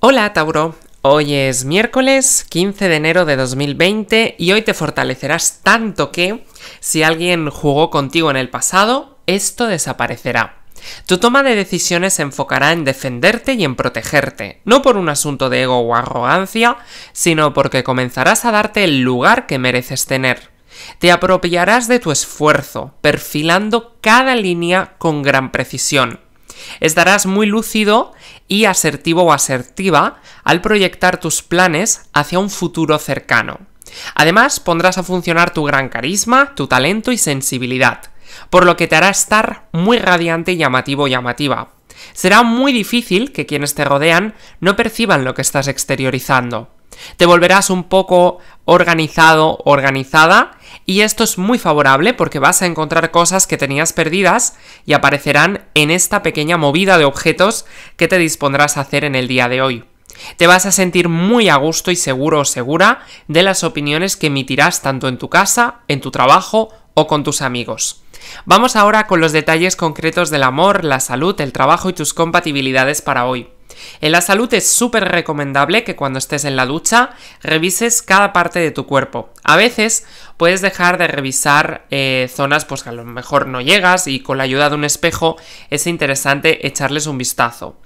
Hola Tauro, hoy es miércoles 15 de enero de 2020 y hoy te fortalecerás tanto que si alguien jugó contigo en el pasado, esto desaparecerá. Tu toma de decisiones se enfocará en defenderte y en protegerte, no por un asunto de ego o arrogancia, sino porque comenzarás a darte el lugar que mereces tener. Te apropiarás de tu esfuerzo, perfilando cada línea con gran precisión Estarás muy lúcido y asertivo o asertiva al proyectar tus planes hacia un futuro cercano. Además, pondrás a funcionar tu gran carisma, tu talento y sensibilidad, por lo que te hará estar muy radiante y llamativo o llamativa. Será muy difícil que quienes te rodean no perciban lo que estás exteriorizando. Te volverás un poco organizado, organizada, y esto es muy favorable porque vas a encontrar cosas que tenías perdidas y aparecerán en esta pequeña movida de objetos que te dispondrás a hacer en el día de hoy. Te vas a sentir muy a gusto y seguro o segura de las opiniones que emitirás tanto en tu casa, en tu trabajo o con tus amigos. Vamos ahora con los detalles concretos del amor, la salud, el trabajo y tus compatibilidades para hoy. En la salud es súper recomendable que cuando estés en la ducha revises cada parte de tu cuerpo. A veces puedes dejar de revisar eh, zonas pues, que a lo mejor no llegas y con la ayuda de un espejo es interesante echarles un vistazo.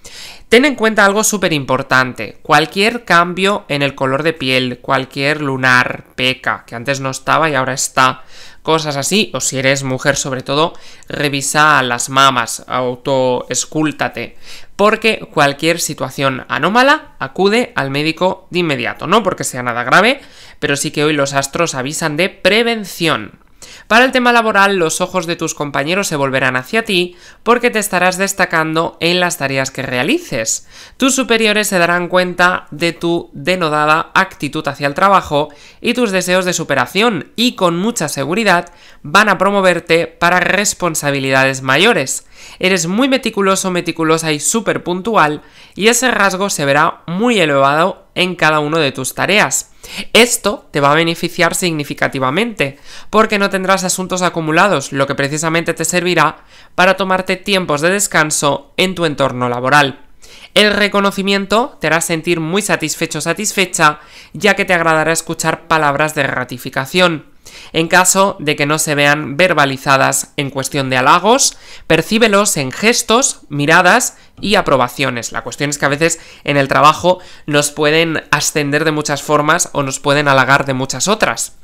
Ten en cuenta algo súper importante. Cualquier cambio en el color de piel, cualquier lunar, peca, que antes no estaba y ahora está, cosas así, o si eres mujer sobre todo, revisa a las mamas, autoescúltate, porque cualquier situación anómala acude al médico de inmediato, no porque sea nada grave, pero sí que hoy los astros avisan de prevención. Para el tema laboral, los ojos de tus compañeros se volverán hacia ti porque te estarás destacando en las tareas que realices. Tus superiores se darán cuenta de tu denodada actitud hacia el trabajo y tus deseos de superación y con mucha seguridad van a promoverte para responsabilidades mayores. Eres muy meticuloso, meticulosa y súper puntual y ese rasgo se verá muy elevado en cada una de tus tareas. Esto te va a beneficiar significativamente, porque no tendrás asuntos acumulados, lo que precisamente te servirá para tomarte tiempos de descanso en tu entorno laboral. El reconocimiento te hará sentir muy satisfecho satisfecha, ya que te agradará escuchar palabras de ratificación. En caso de que no se vean verbalizadas en cuestión de halagos, percíbelos en gestos, miradas y aprobaciones. La cuestión es que a veces en el trabajo nos pueden ascender de muchas formas o nos pueden halagar de muchas otras.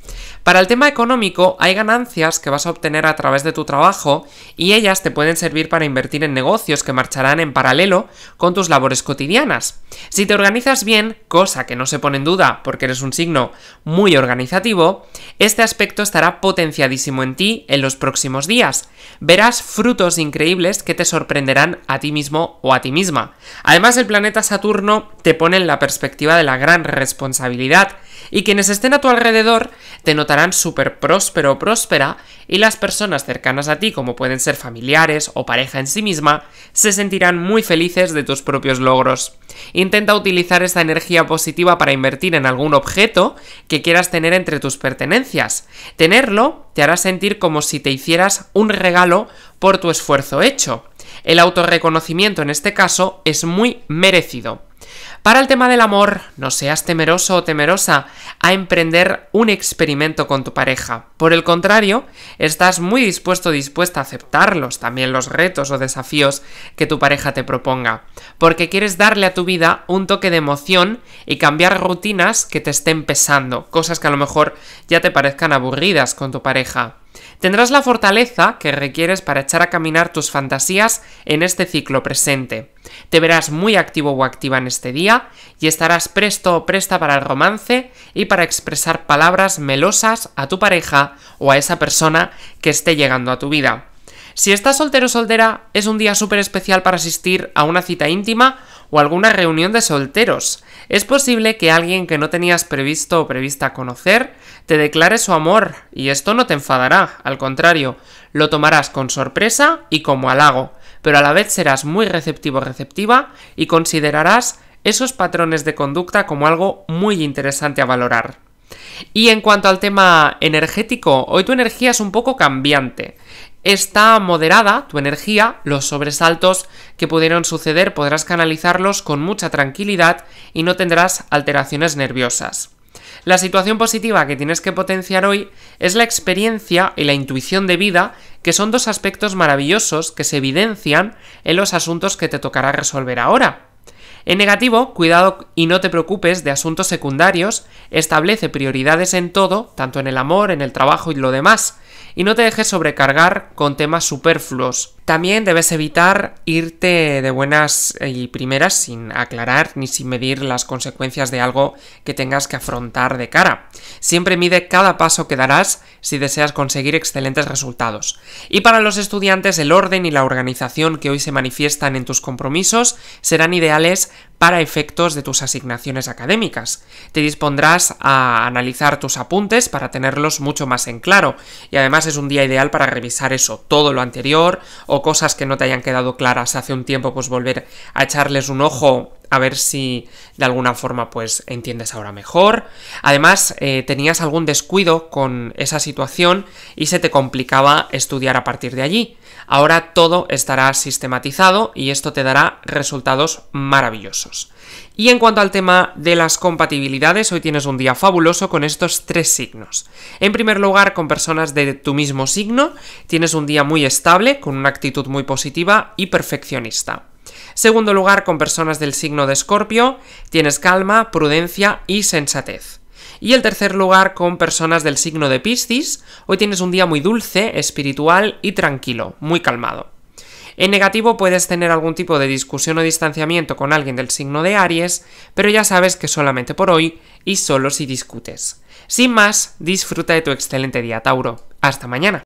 Para el tema económico, hay ganancias que vas a obtener a través de tu trabajo y ellas te pueden servir para invertir en negocios que marcharán en paralelo con tus labores cotidianas. Si te organizas bien, cosa que no se pone en duda porque eres un signo muy organizativo, este aspecto estará potenciadísimo en ti en los próximos días. Verás frutos increíbles que te sorprenderán a ti mismo o a ti misma. Además, el planeta Saturno te pone en la perspectiva de la gran responsabilidad y quienes estén a tu alrededor te notarán súper próspero o próspera y las personas cercanas a ti, como pueden ser familiares o pareja en sí misma, se sentirán muy felices de tus propios logros. Intenta utilizar esta energía positiva para invertir en algún objeto que quieras tener entre tus pertenencias. Tenerlo te hará sentir como si te hicieras un regalo por tu esfuerzo hecho. El autorreconocimiento en este caso es muy merecido. Para el tema del amor, no seas temeroso o temerosa a emprender un experimento con tu pareja. Por el contrario, estás muy dispuesto o dispuesta a aceptarlos, también los retos o desafíos que tu pareja te proponga, porque quieres darle a tu vida un toque de emoción y cambiar rutinas que te estén pesando, cosas que a lo mejor ya te parezcan aburridas con tu pareja. Tendrás la fortaleza que requieres para echar a caminar tus fantasías en este ciclo presente. Te verás muy activo o activa en este día y estarás presto o presta para el romance y para expresar palabras melosas a tu pareja o a esa persona que esté llegando a tu vida. Si estás soltero o soltera, es un día súper especial para asistir a una cita íntima o alguna reunión de solteros. Es posible que alguien que no tenías previsto o prevista conocer te declare su amor, y esto no te enfadará, al contrario, lo tomarás con sorpresa y como halago, pero a la vez serás muy receptivo receptiva y considerarás esos patrones de conducta como algo muy interesante a valorar. Y en cuanto al tema energético, hoy tu energía es un poco cambiante está moderada tu energía, los sobresaltos que pudieron suceder podrás canalizarlos con mucha tranquilidad y no tendrás alteraciones nerviosas. La situación positiva que tienes que potenciar hoy es la experiencia y la intuición de vida, que son dos aspectos maravillosos que se evidencian en los asuntos que te tocará resolver ahora. En negativo, cuidado y no te preocupes de asuntos secundarios, establece prioridades en todo, tanto en el amor, en el trabajo y lo demás y no te dejes sobrecargar con temas superfluos también debes evitar irte de buenas eh, y primeras sin aclarar ni sin medir las consecuencias de algo que tengas que afrontar de cara. Siempre mide cada paso que darás si deseas conseguir excelentes resultados. Y para los estudiantes el orden y la organización que hoy se manifiestan en tus compromisos serán ideales para efectos de tus asignaciones académicas. Te dispondrás a analizar tus apuntes para tenerlos mucho más en claro y además es un día ideal para revisar eso, todo lo anterior o cosas que no te hayan quedado claras hace un tiempo, pues volver a echarles un ojo a ver si de alguna forma pues entiendes ahora mejor. Además, eh, tenías algún descuido con esa situación y se te complicaba estudiar a partir de allí. Ahora todo estará sistematizado y esto te dará resultados maravillosos. Y en cuanto al tema de las compatibilidades, hoy tienes un día fabuloso con estos tres signos. En primer lugar, con personas de tu mismo signo, tienes un día muy estable, con una actitud muy positiva y perfeccionista. Segundo lugar, con personas del signo de Escorpio, tienes calma, prudencia y sensatez. Y el tercer lugar, con personas del signo de Piscis, hoy tienes un día muy dulce, espiritual y tranquilo, muy calmado. En negativo puedes tener algún tipo de discusión o distanciamiento con alguien del signo de Aries, pero ya sabes que solamente por hoy y solo si discutes. Sin más, disfruta de tu excelente día, Tauro. Hasta mañana.